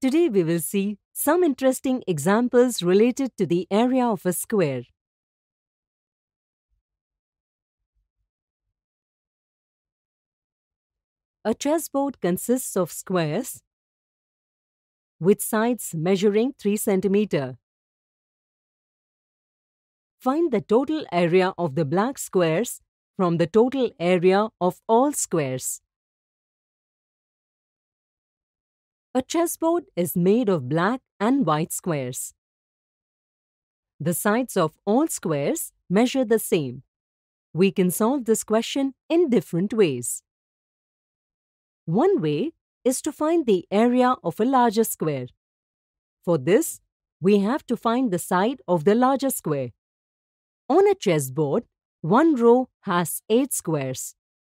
Today we will see some interesting examples related to the area of a square. A chessboard consists of squares with sides measuring 3 cm. Find the total area of the black squares from the total area of all squares. A chessboard is made of black and white squares. The sides of all squares measure the same. We can solve this question in different ways. One way is to find the area of a larger square. For this, we have to find the side of the larger square. On a chessboard, one row has 8 squares.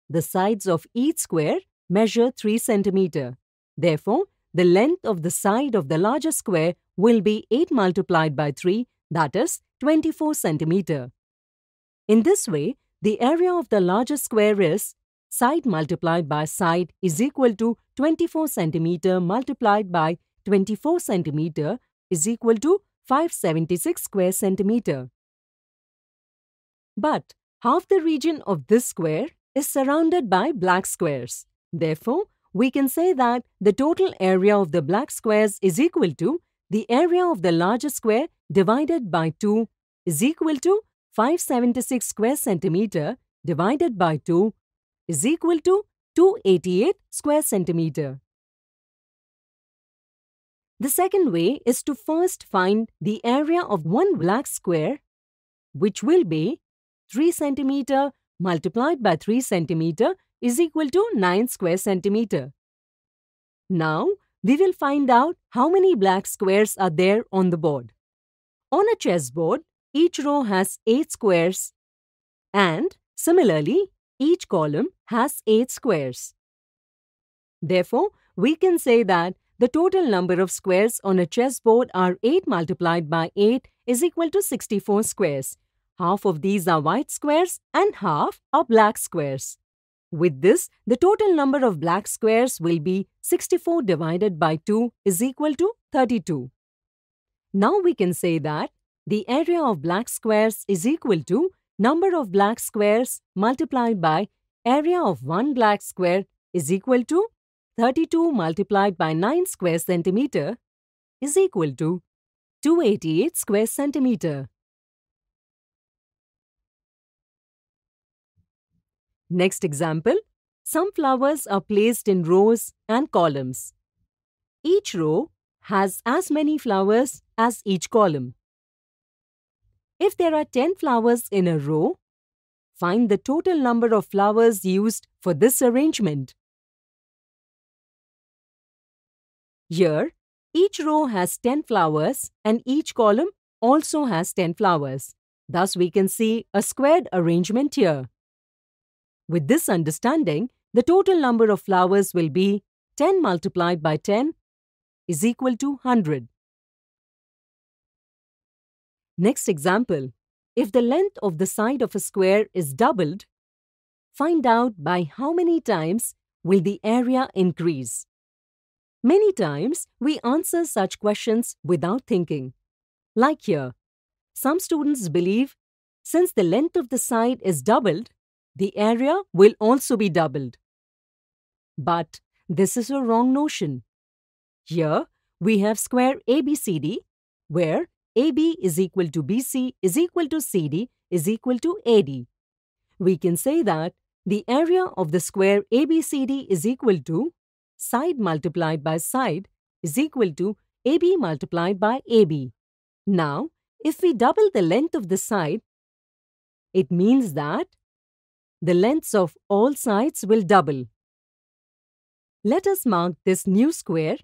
The sides of each square measure 3 centimeter. Therefore, the length of the side of the larger square will be 8 multiplied by 3, that is 24 centimeter. In this way, the area of the larger square is side multiplied by side is equal to 24 centimeter multiplied by 24 centimeter is equal to 576 square centimeter. But half the region of this square is surrounded by black squares. Therefore, we can say that the total area of the black squares is equal to the area of the larger square divided by 2 is equal to 576 square centimeter divided by 2 is equal to 288 square centimeter. The second way is to first find the area of one black square which will be 3 centimeter multiplied by 3 centimeter is equal to 9 square centimeter. Now, we will find out how many black squares are there on the board. On a chessboard, each row has 8 squares and similarly, each column has 8 squares. Therefore, we can say that the total number of squares on a chessboard are 8 multiplied by 8 is equal to 64 squares. Half of these are white squares and half are black squares. With this, the total number of black squares will be 64 divided by 2 is equal to 32. Now we can say that the area of black squares is equal to number of black squares multiplied by area of one black square is equal to 32 multiplied by 9 square centimeter is equal to 288 square centimeter. Next example, some flowers are placed in rows and columns. Each row has as many flowers as each column. If there are 10 flowers in a row, find the total number of flowers used for this arrangement. Here, each row has 10 flowers and each column also has 10 flowers. Thus, we can see a squared arrangement here. With this understanding, the total number of flowers will be 10 multiplied by 10 is equal to 100. Next example. If the length of the side of a square is doubled, find out by how many times will the area increase. Many times, we answer such questions without thinking. Like here, some students believe since the length of the side is doubled, the area will also be doubled. But this is a wrong notion. Here, we have square ABCD, where AB is equal to BC is equal to CD is equal to AD. We can say that the area of the square ABCD is equal to side multiplied by side is equal to AB multiplied by AB. Now, if we double the length of the side, it means that the lengths of all sides will double. Let us mark this new square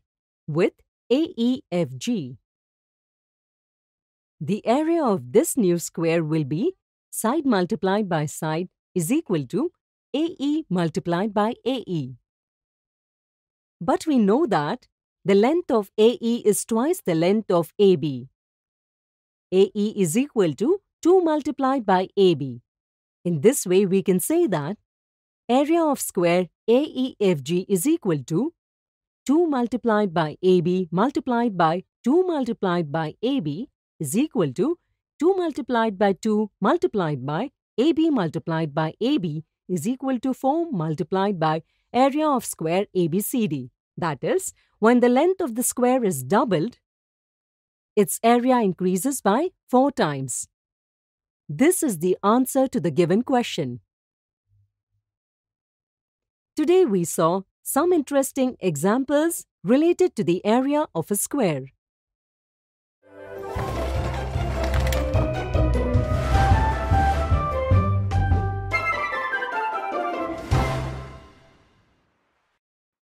with AEFG. The area of this new square will be side multiplied by side is equal to AE multiplied by AE. But we know that the length of AE is twice the length of AB. AE is equal to 2 multiplied by AB. In this way, we can say that area of square AEFG is equal to 2 multiplied by AB multiplied by 2 multiplied by AB is equal to 2 multiplied by 2 multiplied by AB multiplied by AB is equal to 4 multiplied by area of square ABCD. That is, when the length of the square is doubled, its area increases by 4 times. This is the answer to the given question. Today we saw some interesting examples related to the area of a square.